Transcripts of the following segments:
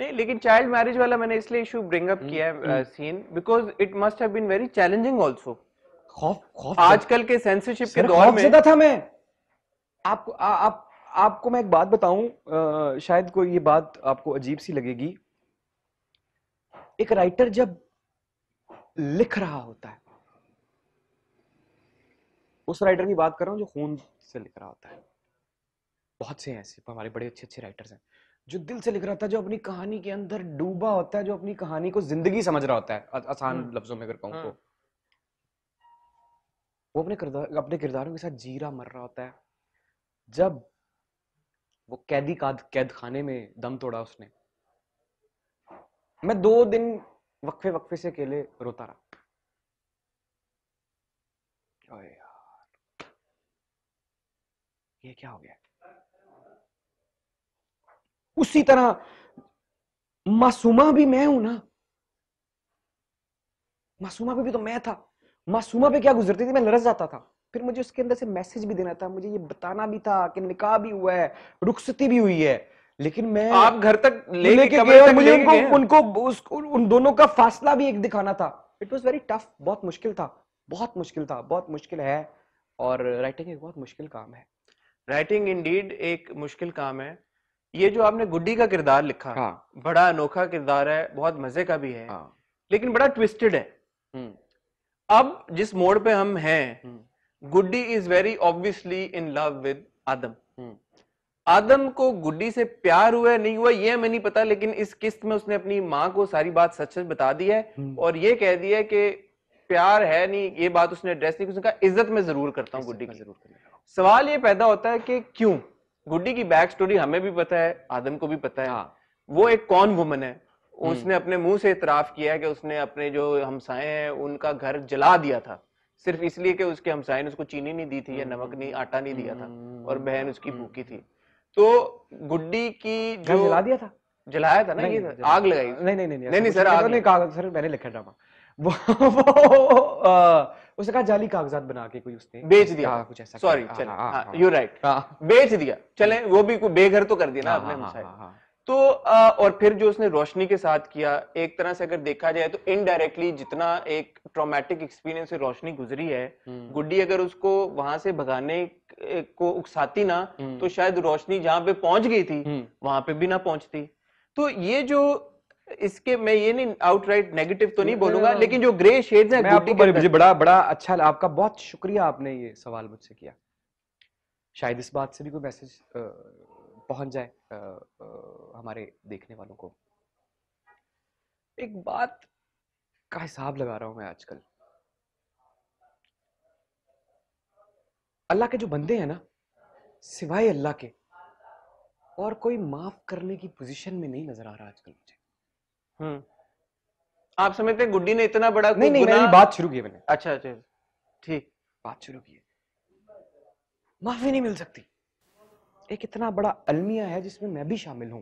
नहीं लेकिन child marriage वाला मैंने इसलिए इशू ब्रिंग अप किया है scene because it must have been very challenging also खौफ खौफ आजकल के सेंसरशिप के दौर में ज्यादा था मैं आपको आप आपको मैं एक बात बताऊं शायद कोई ये बात आपको अजीब सी लगेगी एक राइटर जब लिख रहा होता है उस राइटर की बात कर रहा हूं जो खून से लिख रहा होता है बहुत से ऐसे हमारे बड़े अच्छे अच्छे राइटर्स हैं जो दिल से लिख रहा था जो अपनी कहानी के अंदर डूबा होता है जो अपनी कहानी को जिंदगी समझ रहा होता है आसान हम्म। लफ्जों में अगर कहूँ तो हाँ। वो अपने किरदार अपने किरदारों के साथ जीरा मर रहा होता है जब वो कैदी का कैद खाने में दम तोड़ा उसने मैं दो दिन वक्फे वक्फे से अकेले रोता रहा यार ये क्या हो गया उसी तरह मासूमा भी मैं हूं ना मासूमा पे भी तो मैं था मासूमा पे क्या गुजरती थी मैं लरस जाता था फिर मुझे उसके अंदर से मैसेज भी देना था मुझे ये बताना भी था कि निकाह भी हुआ है रुखसती भी हुई है लेकिन मैं तो आप घर तक ले लेके गए और मुझे उनको उनको उसको उन दोनों का फासला भी एक दिखाना था इट वॉज वेरी टफ बहुत मुश्किल था बहुत मुश्किल था बहुत मुश्किल है और राइटिंग एक बहुत मुश्किल काम है राइटिंग इंडीड एक मुश्किल काम है ये जो आपने गुड्डी का किरदार लिखा हाँ। बड़ा अनोखा किरदार है बहुत मजे का भी है हाँ। लेकिन बड़ा ट्विस्टेड है हम्म। अब जिस मोड़ पे हम हैं हम्म। Guddi is very obviously in love with Adam hmm. Adam को गुड्डी से प्यार हुआ नहीं हुआ ये हमें नहीं पता लेकिन इस किस्त में उसने अपनी माँ को सारी बात सच सच बता दी है और ये कह दिया है कि प्यार है नहीं ये बात उसने एड्रेस नहीं उसने कहा इज्जत में जरूर करता हूँ गुड्डी की जरूर सवाल ये पैदा होता है कि क्यों गुड्डी की बैक स्टोरी हमें भी पता है आदम को भी पता है हाँ। वो एक कौन वुमन है हम्म। उसने अपने मुंह से इतराफ किया है कि उसने अपने जो हमसाए हैं उनका घर जला दिया था सिर्फ इसलिए कि उसके हमसाए ने उसको चीनी नहीं दी थी या नमक नहीं हम्म। आटा नहीं दिया था हम्म। और बहन उसकी भूखी थी तो गुड्डी की जो जला दिया था जलाया था ना ये आग लगाई नहीं नहीं नहीं नहीं सर आग नहीं कागज सर मैंने लिखा ड्रामा वो उसने कहा जाली कागजात बना के कोई उसने बेच दिया हाँ, कुछ ऐसा सॉरी चले यू राइट बेच दिया चले वो भी कोई बेघर तो कर दिया ना हाँ, आपने हाँ, हाँ, तो आ, और फिर जो उसने रोशनी के साथ किया एक तरह से अगर देखा जाए तो इनडायरेक्टली जितना एक ट्रोमेटिक एक्सपीरियंस रोशनी गुजरी है हम्म। गुड्डी अगर उसको वहां से भगाने को उकसाती ना तो हम्म। शायद रोशनी जहां पे पहुंच गई थी हम्म। वहां पे भी ना पहुंचती तो ये जो इसके मैं ये नहीं आउटराइट नेगेटिव तो नहीं हम्म, बोलूंगा हम्म, लेकिन जो ग्रे हम्म। शेड्स हैं आपको बड़े बड़ा बड़ा अच्छा आपका बहुत शुक्रिया आपने ये सवाल मुझसे किया शायद इस बात से भी कोई मैसेज पहुंच जाए हमारे देखने वालों को एक बात का हिसाब लगा रहा हूं मैं आजकल अल्लाह के जो बंदे हैं ना सिवाय अल्लाह के और कोई माफ करने की पोजीशन में नहीं नजर आ रहा आजकल मुझे हम्म। आप समझते हैं गुड्डी ने इतना बड़ा नहीं नहीं मैंने बात शुरू की मैंने अच्छा अच्छा ठीक बात शुरू की माफी नहीं मिल सकती एक इतना बड़ा अलमिया है जिसमें मैं भी शामिल हूं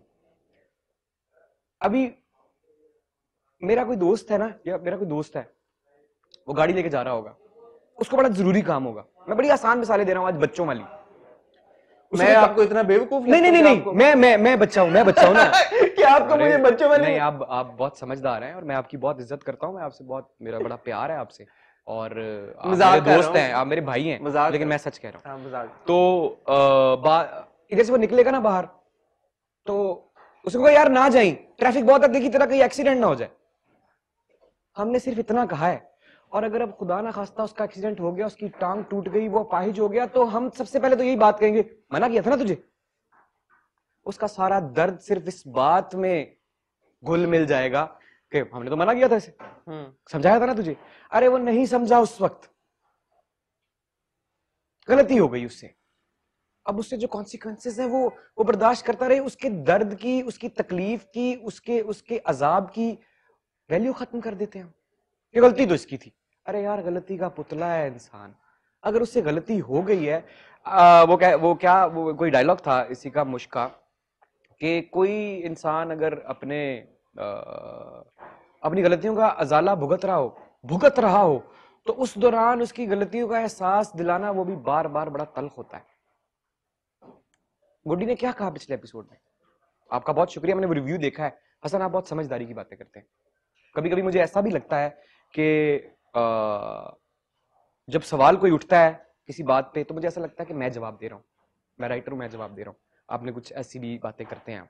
अभी मेरा कोई दोस्त है ना या मेरा कोई दोस्त है वो गाड़ी लेके जा रहा होगा उसको बड़ा जरूरी काम होगा मैं बड़ी आसान मिसालें दे रहा हूँ आज बच्चों वाली मैं आपको इतना बेवकूफ नहीं नहीं नहीं मैं मैं मैं बच्चा हूँ मैं बच्चा हूँ ना कि आपको मुझे बच्चों वाले नहीं आप आप बहुत समझदार हैं और मैं आपकी बहुत इज्जत करता हूँ मैं आपसे बहुत मेरा बड़ा प्यार है आपसे और आप मेरे दोस्त हैं आप मेरे भाई हैं लेकिन मैं सच कह रहा हूँ हाँ, तो इधर से वो निकलेगा ना बाहर तो उसको कहा यार ना जाए ट्रैफिक बहुत है देखी तरह कहीं एक्सीडेंट ना हो जाए हमने सिर्फ इतना कहा है और अगर अब खुदा ना खास्ता उसका एक्सीडेंट हो गया उसकी टांग टूट गई वो अपाहिज हो गया तो हम सबसे पहले तो यही बात कहेंगे मना किया था ना तुझे उसका सारा दर्द सिर्फ इस बात में घुल मिल जाएगा कि हमने तो मना किया था इसे हम्म। समझाया था ना तुझे अरे वो नहीं समझा उस वक्त गलती हो गई उससे अब उससे जो कॉन्सिक्वेंसेज है वो वो बर्दाश्त करता रहे उसके दर्द की उसकी तकलीफ की उसके उसके अजाब की वैल्यू खत्म कर देते हैं हम कि गलती तो इसकी थी अरे यार गलती का पुतला है इंसान अगर उससे गलती हो गई है आ, वो क्या वो क्या वो कोई डायलॉग था इसी का मुश्का कि कोई इंसान अगर अपने आ, अपनी गलतियों का अजाला भुगत रहा हो भुगत रहा हो तो उस दौरान उसकी गलतियों का एहसास दिलाना वो भी बार बार बड़ा तल्ख होता है गुड्डी ने क्या कहा पिछले एपिसोड में आपका बहुत शुक्रिया मैंने वो रिव्यू देखा है हसन आप बहुत समझदारी की बातें करते हैं कभी कभी मुझे ऐसा भी लगता है कि जब सवाल कोई उठता है किसी बात पे तो मुझे ऐसा लगता है कि मैं जवाब दे रहा हूँ मैं राइटर हूँ मैं जवाब दे रहा हूँ आपने कुछ ऐसी भी बातें करते हैं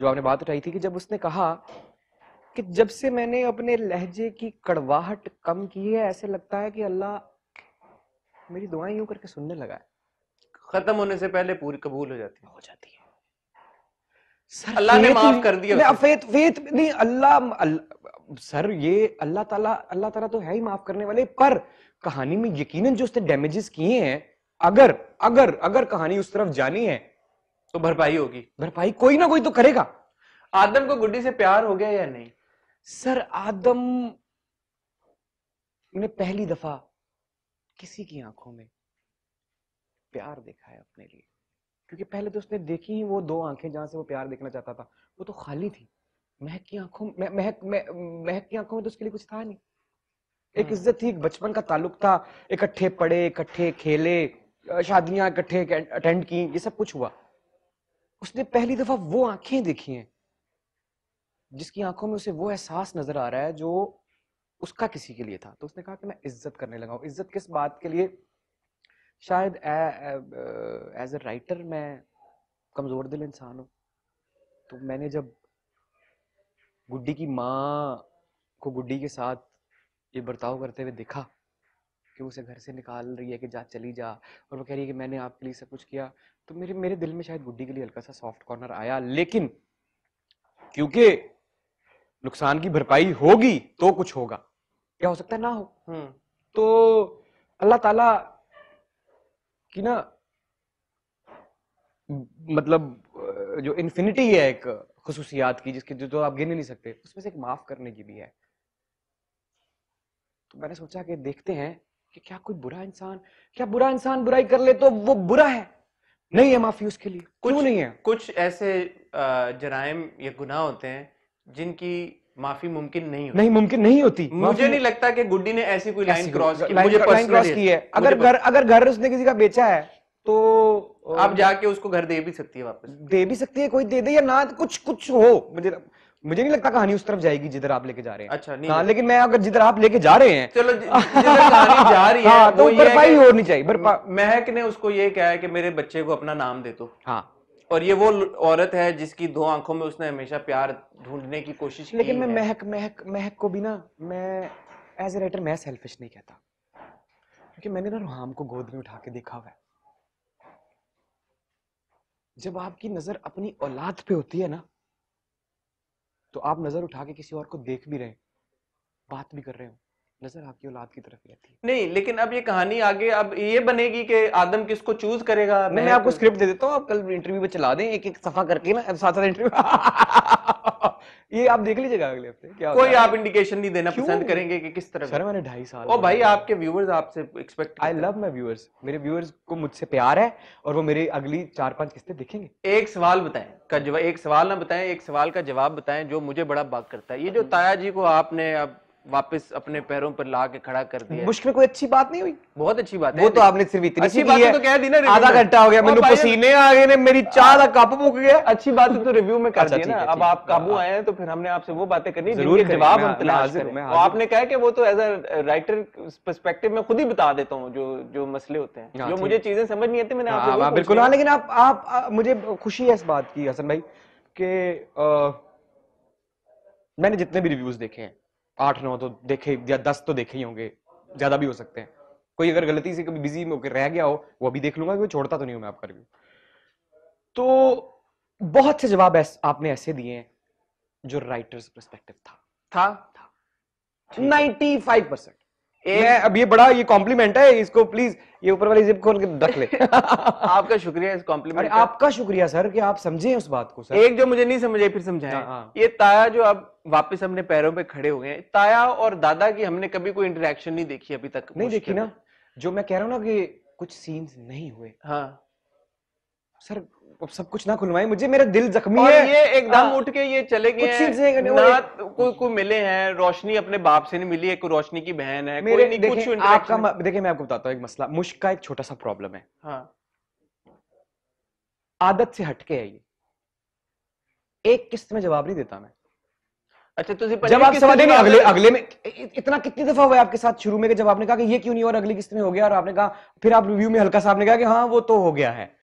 जो आपने बात उठाई थी कि जब उसने कहा कि जब से मैंने अपने लहजे की कड़वाहट कम की है ऐसे लगता है कि अल्लाह मेरी दुआएं यूं करके सुनने लगा है खत्म होने से पहले पूरी कबूल हो जाती है हो जाती है अल्लाह ने माफ कर दिया फेत फेत नहीं अल्लाह सर ये अल्लाह ताला अल्लाह ताला तो है ही माफ करने वाले पर कहानी में यकीनन जो उसने डैमेजेस किए हैं अगर अगर अगर कहानी उस तरफ जानी है तो भरपाई होगी भरपाई कोई ना कोई तो करेगा आदम को गुड्डी से प्यार हो गया या नहीं सर आदम ने पहली दफा किसी की आंखों में प्यार देखा है अपने लिए क्योंकि पहले तो उसने देखी ही वो दो आंखें जहां से वो प्यार देखना चाहता था वो तो खाली थी महक की आंखों मह, महक मह, महक की आंखों में तो उसके लिए कुछ था नहीं एक हाँ। इज्जत थी एक बचपन का ताल्लुक था इकट्ठे पढ़े इकट्ठे खेले शादियां इकट्ठे अटेंड की ये सब कुछ हुआ उसने पहली दफा वो आंखें देखी हैं जिसकी आंखों में उसे वो एहसास नजर आ रहा है जो उसका किसी के लिए था तो उसने कहा कि मैं इज्जत करने लगा हूँ इज्जत किस बात के लिए शायद एज ए राइटर मैं कमजोर दिल इंसान हूँ तो मैंने जब गुड्डी की माँ को गुड्डी के साथ ये बर्ताव करते हुए देखा कि उसे घर से निकाल रही है कि जा चली जा और वो कह रही है कि मैंने आपके लिए सब कुछ किया तो मेरे मेरे दिल में शायद गुड्डी के लिए हल्का सा सॉफ्ट कॉर्नर आया लेकिन क्योंकि नुकसान की भरपाई होगी तो कुछ होगा क्या हो सकता है ना हो हम्म। तो अल्लाह ताला की ना मतलब जो इन्फिनिटी है एक खसूसियात की जिसकी जो तो आप गिन नहीं सकते उसमें से एक माफ़ करने की भी है तो मैंने सोचा कि देखते हैं कि क्या कोई बुरा इंसान क्या बुरा इंसान बुराई कर ले तो वो बुरा है नहीं है माफ़ी उसके लिए क्यों नहीं है कुछ ऐसे जराइम या गुनाह होते हैं जिनकी माफी मुमकिन नहीं होती नहीं मुमकिन नहीं होती मुझे नहीं लगता कि गुड्डी ने ऐसी कोई लाइन क्रॉस की लाइन क्रॉस की है अगर घर अगर घर उसने किसी का बेचा है तो आप जाके उसको घर दे भी सकती है वापस दे भी सकती है कोई दे दे या ना कुछ कुछ हो मुझे मुझे नहीं लगता कहानी उस तरफ जाएगी जिधर आप लेके जा रहे हैं अच्छा नहीं हाँ, लेकिन मैं अगर जिधर आप लेके जा रहे हैं चलो कहानी जा रही है हाँ, तो भरपाई होनी चाहिए महक ने उसको ये कहा है कि मेरे बच्चे को अपना नाम दे दो हाँ और ये वो औरत है जिसकी दो आंखों में उसने हमेशा प्यार ढूंढने की कोशिश की लेकिन मैं महक महक महक को भी ना मैं एज ए राइटर मैं सेल्फिश नहीं कहता क्योंकि मैंने ना रुहाम को गोद में उठा के देखा हुआ है जब आपकी नजर अपनी औलाद पे होती है ना तो आप नजर उठा के किसी और को देख भी रहे बात भी कर रहे हो नजर आपकी औलाद की तरफ रहती है नहीं लेकिन अब ये कहानी आगे अब ये बनेगी कि आदम किसको चूज करेगा मैं, मैं आपको स्क्रिप्ट तो- दे देता हूँ आप कल इंटरव्यू में चला दें एक एक सफा करके ना साथ साथ इंटरव्यू ये आप देख लीजिएगा अगले हफ्ते क्या कोई आप इंडिकेशन नहीं देना पसंद करेंगे कि किस तरह सर मैंने ढाई साल ओ भाई आपके व्यूअर्स आपसे expect I love my viewers मेरे व्यूअर्स को मुझसे प्यार है और वो मेरी अगली चार पांच किस्तें देखेंगे एक सवाल बताए का जवाब एक सवाल ना बताएं एक सवाल का जवाब बताएं जो मुझे बड़ा बाग करता है ये जो हम्म। ताया जी को आपने अब वापस अपने पैरों पर ला के खड़ा कर दिया मुश्किल में कोई अच्छी बात नहीं हुई बहुत अच्छी बात वो है वो तो आपने सिर्फ इतनी अच्छी बात तो कह दी ना आधा घंटा हो गया मैंने पसीने आ गए ने मेरी चाय का कप मुक गया अच्छी बात तो रिव्यू में कर अच्छा, दी ना अब आप काबू हाँ। आए हैं तो फिर हमने आपसे वो बातें करनी जरूर जवाब हम तलाश करें आपने कहा कि वो तो एज अ राइटर पर्सपेक्टिव में खुद ही बता देता हूँ जो जो मसले होते हैं हाँ, जो मुझे चीजें समझ नहीं आती मैंने हाँ, आपसे बिल्कुल हाँ लेकिन आप आप मुझे खुशी है इस बात की हसन भाई कि मैंने जितने भी रिव्यूज देखे हैं आठ नौ तो देखे या दस तो देखे ही होंगे ज़्यादा भी हो सकते हैं कोई अगर गलती से कभी बिजी में होकर रह गया हो वो अभी देख लूंगा छोड़ता तो नहीं हूं मैं आपका रिव्यू तो बहुत से जवाब ऐस, आपने ऐसे दिए हैं जो राइटर्स परस्पेक्टिव था था था फाइव परसेंट अब ये बड़ा ये कॉम्प्लीमेंट है इसको प्लीज ये ऊपर वाली जिप खोल के रख ले आपका शुक्रिया इस कॉम्प्लीमेंट आपका शुक्रिया सर कि आप समझे उस बात को सर एक जो मुझे नहीं समझे फिर समझाए हाँ, हाँ। ये ताया जो अब वापस हमने पैरों पे खड़े हो गए ताया और दादा की हमने कभी कोई इंटरेक्शन नहीं देखी अभी तक नहीं देखी ना जो मैं कह रहा हूँ ना कि कुछ सीन्स नहीं हुए हाँ सर सब कुछ ना खुलवाए मुझे मेरा दिल जख्मी है ये एकदम हाँ। उठ के ये चले गए ना को, को मिले हैं रोशनी अपने बाप से नहीं मिली है कोई रोशनी की बहन है मेरे कोई नहीं कुछ आपका देखिए मैं आपको बताता हूँ एक मसला मुश्क का एक छोटा सा प्रॉब्लम है हाँ। आदत से हटके है ये एक किस्त में जवाब नहीं देता मैं अच्छा तो जब आप समझे नहीं अगले अगले में इतना कितनी दफा हुआ है आपके साथ शुरू में जब आपने कहा कि ये क्यों नहीं और अगली किस्त में हो गया और आपने कहा फिर आप रिव्यू में हल्का सा आपने कहा कि हाँ वो तो हो गया है